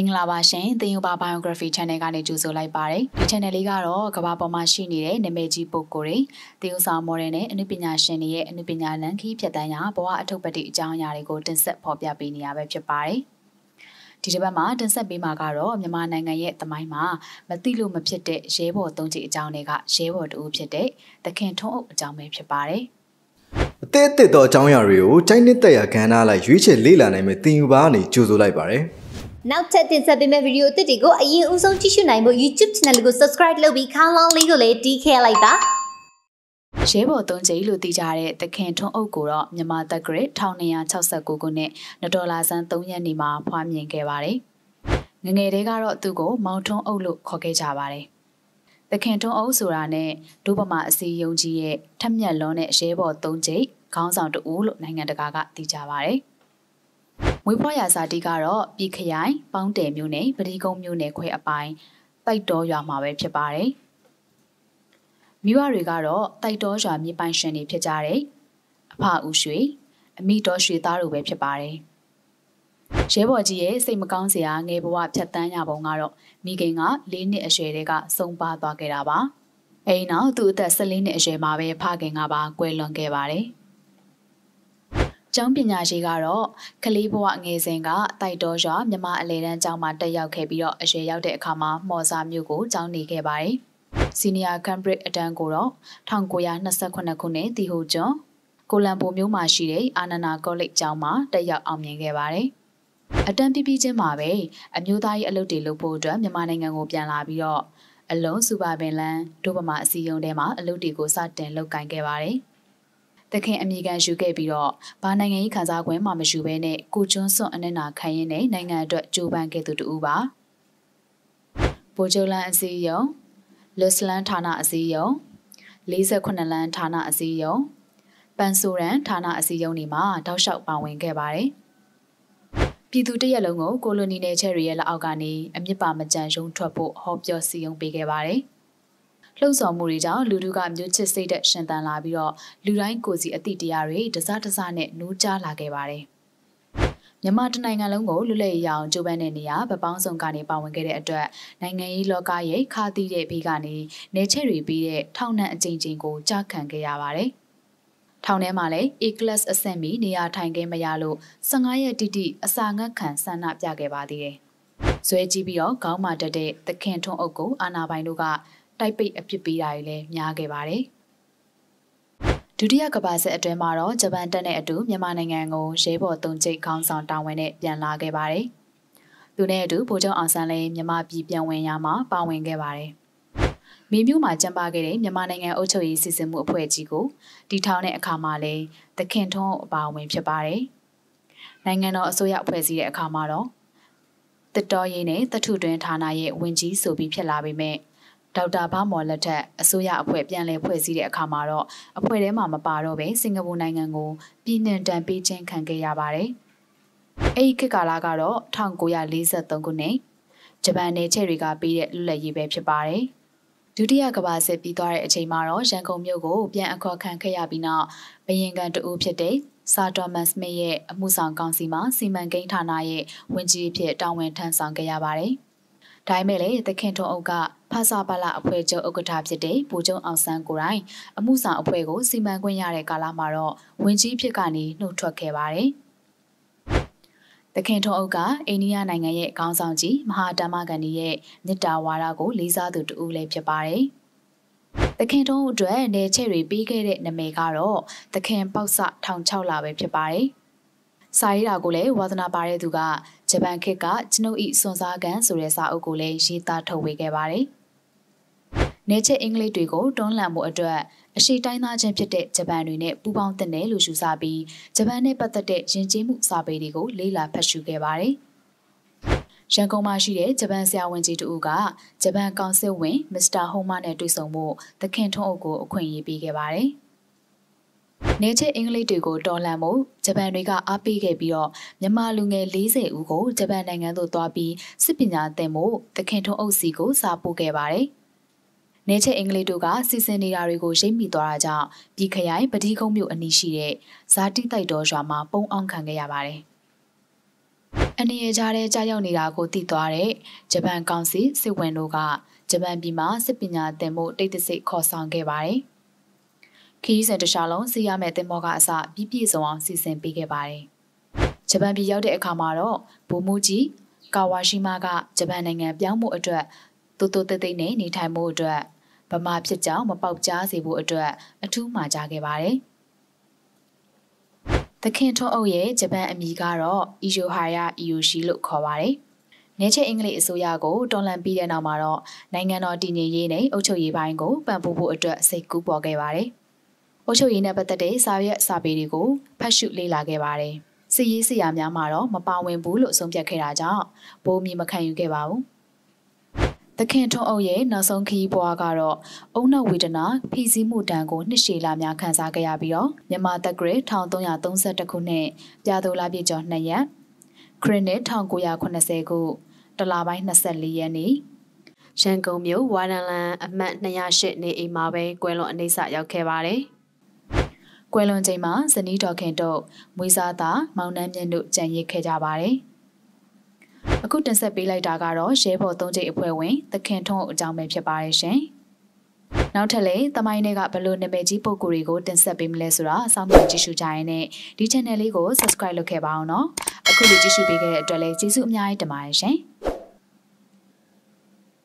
မင်္ဂလာပါရှင်သင်ယူပါ biography channel ကနေကြိုဆိုလိုက်ပါတယ်ဒီ channel လေးကတော့ကမ္ဘာပေါ်မှာရှိနေတဲ့နာမည်ကြီးပုဂ္ဂိုလ်တွေသင်ယူဆောင်မော်ဒယ်နဲ့အနုပညာရှင်တွေရဲ့အနုပညာလမ်းခီးဖြတ်တန်းရာဘဝအထုပ်ပတိအကြောင်းအရာတွေကိုတင်ဆက်ဖော်ပြပေးနေရပဲဖြစ်ပါတယ်ဒီတစ်ပတ်မှာတင်ဆက်ပေးမှာကတော့မြန်မာနိုင်ငံရဲ့သမိုင်းမှာမတိလို့မဖြစ်တဲ့ရဲဘော်သုံးကြီးအကြောင်းတွေကရဲဘော်တူဖြစ်တဲ့သခင်ထွန်းအုပ်အကြောင်းပဲဖြစ်ပါတယ်အသေးအသေးသောအကြောင်းအရာတွေကိုစိုင်းနှစ်သက်ရာကဏ္ဍလိုက်ရွေးချယ်လေ့လာနိုင်မယ့်သင်ယူပါအနေကြိုဆိုလိုက်ပါရစေ။နောက်ထပ်တင်ဆက်ပေးမယ့်ဗီဒီယိုအသစ်တွေကိုအရင်ဦးဆုံးကြည့်ရှုနိုင်ဖို့ YouTube Channel ကို Subscribe လုပ်ပြီးခေါင်းလောင်းလေးကိုလည်းတီးခဲလိုက်ပါရဲဘော်၃ကြိမ်လို့သိကြတဲ့တခင်ထွန်းအုပ်ကိုတော့မြန်မာတက္ကရာ1969ခုနှစ်နဒေါ်လာဆန်း3ရက်နေမှာဖွားမြင်ခဲ့ပါတယ်။ငငယ်တွေကတော့သူ့ကိုမောင်ထွန်းအုပ်လို့ခေါ်ခဲ့ကြပါတယ်။တခင်ထွန်းအုပ်ဆိုတာနဲ့ဒုဗမာအစီယုံကြီးရဲ့ထက်မြက်လွန်းတဲ့ရဲဘော်၃ကြိမ်ခေါင်းဆောင်တူလို့နိုင်ငံတကာကသိကြပါတယ်။မွေးဖွားရာဇာတိကတော့ပြည်ခရိုင်ပေါင်းတယ်မြို့နယ်ပတိကုန်းမြို့နယ်ခွဲအပိုင်းတိုက်တော်ရွာမှာပဲဖြစ်ပါတယ်။မိဘတွေကတော့တိုက်တော်ရွာမြေပိုင်ရှင်တွေဖြစ်ကြတယ်။အဖအူရွှေအမိတော်ရွှေသားတို့ပဲဖြစ်ပါတယ်။ရဲဘော်ကြီးရဲ့စိတ်မကောင်းစရာငယ်ဘဝဖြတ်တန်းရပုံကတော့ မိခင်က၄နှစ်အရွယ်တည်းကဆုံးပါသွားခဲ့တာပါ။အဲဒီနောက်သူ့အသက်၁၄နှစ်အရွယ်မှာပဲဖခင်ကပါကွယ်လွန်ခဲ့ပါတယ်။ကျောင်းပညာရေးကတော့ကလေးဘဝငယ်စဉ်ကတိုက်တော်ရွာမြမအလေတန်းကျောင်းမှာတက်ရောက်ခဲ့ပြီးတော့အရွယ်ရောက်တဲ့အခါမှာမော်စာမြို့ကိုကျောင်းနေခဲ့ပါတယ်။ Senior Cambridge အတန်းကိုတော့1928ခုနှစ်တီဟိုကျွန်းကိုလံပိုမြို့မှာရှိတဲ့အာနန္ဒာကောလိပ်ကျောင်းမှာတက်ရောက်အောင်မြင်ခဲ့ပါတယ်။အတန်းပြပြချင်းမှာပဲအမျိုးသားရေးအလုပ်တွေလုပ်ဖို့အတွက်မြန်မာနိုင်ငံကိုပြန်လာပြီးတော့အလုံးစုပါပင်လန်းဒုဗမာအစည်းအရုံးထဲမှာအလုပ်တွေကိုစတင်လုပ်ကိုင်ခဲ့ပါတယ်။တခင်အမိခံယူခဲ့ပြီးတော့ဘာနိုင်ငံရေးခန်းစားခွင့်မှမယူဘဲနဲ့ကိုကျွန်းစွန့်အနစ်နာခံရင်းနဲ့နိုင်ငံအတွက်ကြိုးပမ်းခဲ့သူတူပါဗိုလ်ချုပ်လန်အစည်းရုံလွစ်လန်ဌာနအစည်းရုံ48လန်ဌာနအစည်းရုံပန်ဆိုရန်ဌာနအစည်းရုံးတွေမှာတောက်လျှောက်ပါဝင်ခဲ့ပါတယ်ပြည်သူတရက်လုံးကိုကိုလိုနီနယ်ချယ်ရီရဲ့လက်အောက်ကနေအမြင့်ပါမကြံရုံထွက်ဖို့ဟောပြောစည်းရုံးပေးခဲ့ပါတယ်။လှုံ့ဆော်မှုတွေကြောင့်လူလူကမျိုးချစ်စိတ်တဲ့ရှင်သန်လာပြီးတော့လူတိုင်းကိုယ်စီအသည့်တရားတွေတစတစနဲ့နိုးကြားလာခဲ့ပါတယ်မြန်မာတနိုင်ငံလုံးကိုလွတ်လပ်ရအောင်ကြိုးပမ်းတဲ့နေရာဗပောင်းဆောင်ကနေပါဝင်ခဲ့တဲ့အတွက်နိုင်ငံရေးလောကရဲ့ခါသီးတဲ့ဘေးကနေနေချက်တွေပြီးတဲ့ထောက်နှံအကြိမ်ကြိမ်ကိုကြားခံခဲ့ရပါတယ်။ထောင်ထဲမှာလည်း A class အဆင့်မီနေရာထိုင်ခင်းမရလို့15ရက်တိတိအစာငတ်ခံဆန္ဒပြခဲ့ပါသေးတယ်။ဇွဲကြီးပြီးတော့ခေါင်းမာတက်တဲ့သခင်ထွန်းအုပ်ကိုအာနာပိုင်တို့ကတိုက်ပိတ်အပြစ်ပေးတာတွေလည်းများခဲ့ပါတယ်။ဒုတိယကမ္ဘာစစ်အတွင်းမှာတော့ဂျပန်တပ်နဲ့အတူမြန်မာနိုင်ငံကိုရဲဘော်တုံးကျိတ်ခေါင်းဆောင်တာဝန်နဲ့ပြန်လာခဲ့ပါတယ်။သူနဲ့အတူဗိုလ်ချုပ်အောင်ဆန်းလည်းမြန်မာပြည်ပြန်ဝင်ရမှာပါဝင်ခဲ့ပါတယ်။မေမြို့မှာကျင်းပခဲ့တဲ့မြန်မာနိုင်ငံအုပ်ချုပ်ရေးစီစဉ်မှုအဖွဲ့ကြီးကိုတည်ထောင်တဲ့အခါမှာလည်းသခင်ထွန်းအပါအဝင်ဖြစ်ပါတယ်။နိုင်ငံတော်အစိုးရအဖွဲ့စည်းတဲ့အခါမှာတော့တတော်ရင်နဲ့တထုတွင်ဌာနရဲ့ဝန်ကြီးဆိုပြီးဖြစ်လာပေမဲ့ဒေါက်တာဘာမော်လက်ထက်အစိုးရအဖွဲ့ပြန်လည်ဖွဲ့စည်းတဲ့အခါမှာတော့အဖွဲ့ထဲမှာမပါတော့ပဲစင်ကာပူနိုင်ငံကိုပြည်နှင်တန်ပေးခြင်းခံခဲ့ရပါတယ်။အဲဒီခေတ်ကာလကတော့1943ခုနှစ်ဂျပန်နယ်ချဲ့တွေကပေးတဲ့လွတ်လပ်ရေးပဲဖြစ်ပါတယ်။ဒုတိယကမ္ဘာစစ်ပြီးသွားတဲ့အချိန်မှာတော့ရန်ကုန်မြို့ကို ပြန်အခေါ်ခံခဲ့ရပြီးနောက်ဘယင်ကန်တူဦးဖြစ်တဲ့စာတော်မန်စမစ်ရဲ့အမှုဆောင်ကောင်စီမှာစီမံကိန်းဌာနရဲ့ဝန်ကြီးအဖြစ်တာဝန်ထမ်းဆောင်ခဲ့ရပါတယ်။ဒါပေမဲ့လည်းသခင်ထွန်းအုပ်ကဖဆပါလအဖွဲ့ချုပ်ဥက္ကဋ္ဌဖြစ်တဲ့ဗိုလ်ချုပ်အောင်ဆန်းကိုတိုင်အမှုဆောင်အဖွဲ့ကိုစီမံခွင့်ရတဲ့ကာလမှာတော့ဝန်ကြီးဖြစ်ကနေနှုတ်ထွက်ခဲ့ပါတယ်။တခင်ထုံးအုပ်ကအိန္ဒိယနိုင်ငံရဲ့ခေါင်းဆောင်ကြီးမဟာတမဂန္ဒီရဲ့မေတ္တာဝါဒကိုလေးစားသူတူလည်းဖြစ်ပါတယ်။တခင်ထုံးအတွက်နေချက်တွေပေးခဲ့တဲ့နာမည်ကတော့တခင်ပေါက်စ1006လပဲဖြစ်ပါတယ်။စာရေးတာကိုလည်းဝါသနာပါတဲ့သူကဂျပန်ခေတ်ကကျွန်ုပ်ဤစွန်စားကန်ဆိုတဲ့စာအုပ်ကိုလည်းရေးသားထုတ်ဝေခဲ့ပါတယ်။နေချက်အင်္ဂလိပ်တွေကိုတွန်းလှန်မှုအတွက်အရှိတိုင်းသားချင်းဖြစ်တဲ့ဂျပန်တွေနဲ့ပူးပေါင်းတင်တယ်လို့ယူဆပြီးဂျပန်နဲ့ပတ်သက်တဲ့ယဉ်ကျေးမှုစာပေတွေကိုလေ့လာဖတ်ရှုခဲ့ပါတယ်။ရန်ကုန်မှာရှိတဲ့ဂျပန်ဆရာဝန်ကြီးတူကဂျပန်ကောင်စစ်ဝင်မစ္စတာဟိုမာနဲ့တွေ့ဆုံမှုသခင်ထွန်းအုပ်ကိုအခွင့်အရေးပေးခဲ့ပါတယ်။နေချက်အင်္ဂလိပ်တွေကိုတော်လှန်မှုဂျပန်တွေကအားပေးခဲ့ပြီးတော့မြန်မာလူငယ်40ဦးကိုဂျပန်နိုင်ငံသို့သွားပြီးစစ်ပညာသင်ဖို့သခင်ထုံးအုပ်စီကိုစာပို့ခဲ့ပါတယ်။နေချက်အင်္ဂလိပ်တို့ကစီစဉ်နေတာတွေကို ရိပ်မိသွားတာကြောင့်ပြည်ခရိုင်ပတိကုန်းမြို့အနီးရှိတဲ့ဇာတိတိုက်တော်ရွာမှာပုံအောင်ခံခဲ့ရပါတယ်။အနေရကြားတဲ့ကြားရောက်နေတာကိုသိသွားတဲ့ဂျပန်ကောင်စီစစ်ဝင်တို့ကဂျပန်ပြည်မှာစစ်ပညာသင်ဖို့တိတ်တဆိတ်ခေါ်ဆောင်ခဲ့ပါတယ်။ခီးစင်တခြားလုံးစီရမဲ့တင်မောကအစပြည်ပြည်စုံအောင်စီစဉ်ပေးခဲ့ပါတယ်။ဂျပန်ပြည်ရောက်တဲ့အခါမှာတော့ဘူမူကြီးကာဝါရှိမားကဂျပန်နိုင်ငံပြောင်းမှုအတွက်တူတူတိတ်တိတ်နဲ့နေထိုင်မှုအတွက်ဗမာဖြစ်ကြောင်းမပေါက်ကြားစေဖို့အတွက်အထူးမှာကြားခဲ့ပါတယ်။သခင်ထွန်းအုပ်ရဲ့ဂျပန်အမည်ကတော့အီယိုဟာယာအီယိုရှီလို့ခေါ်ပါတယ်။နေချေအင်္ဂလိပ်အစိုးရကိုတော်လှန်ပြီးတဲ့နောက်မှာတော့နိုင်ငံတော်တည်ငြိမ်ရေးနဲ့အုပ်ချုပ်ရေးပိုင်းကိုပံ့ပိုးဖို့အတွက်စိတ်ကူးပေါ်ခဲ့ပါတယ်။အုပ်ချုပ်ရေးနဲ့ပတ်သက်တဲ့စာရွက်စာပေတွေကိုဖတ်ရှုလေ့လာခဲ့ပါတယ်။စီရေးစီရာများမှာတော့မပါဝင်ဘူးလို့ဆုံးဖြတ်ခဲ့တာကြောင့်ဘိုးမီမခံယူခဲ့ပါဘူး။သခင်ထွန်းအုပ်ရဲ့နောက်ဆုံးခရီးပွားကတော့အုံနောက်ဝေဒနာဖိစီးမှုတန်ကိုနှစ်ရှည်လာများခံစားခဲ့ရပြီးတော့မြန်မာတက္ကရာ1332ခုနှစ်ပြာဒိုလာပြည့်ကျော်2ရက်ခရစ်နှစ်1980ခုတလပိုင်း24ရက်နေ့ရန်ကုန်မြို့ဝါဒန်လန်အမှတ်208နေအိမ်မှာပဲကွယ်လွန်အနေဆရောက်ခဲ့ပါတယ်။ကွယ်လွန်ချိန်မှာဇနီးတော်ခင်တို့မွေးစားသားမောင်နှမ်းမြင့်တို့ကြံရစ်ခဲ့ကြပါတယ်။အခုတင်ဆက်ပေးလိုက်တာကတော့ရဲဘော်၃ကြိမ်အဖွဲ့ဝင်သခင်ထွန်းအကြောင်းပဲဖြစ်ပါတယ်ရှင်။နောက်ထပ်လည်းတမိုင်းတွေကဘလို့နာမည်ကြီးပုံကိုတွေကိုတင်ဆက်ပေးမလဲဆိုတာစောင့်မျှော်ကြည့်ရှုကြရင်းနဲ့ဒီ channel လေးကို subscribe လုပ်ခဲ့ပါအောင်နော်။အခုလိုကြည့်ရှုပေးခဲ့တဲ့အတွက်လည်းကျေးဇူးအများကြီးတင်ပါတယ်ရှင်။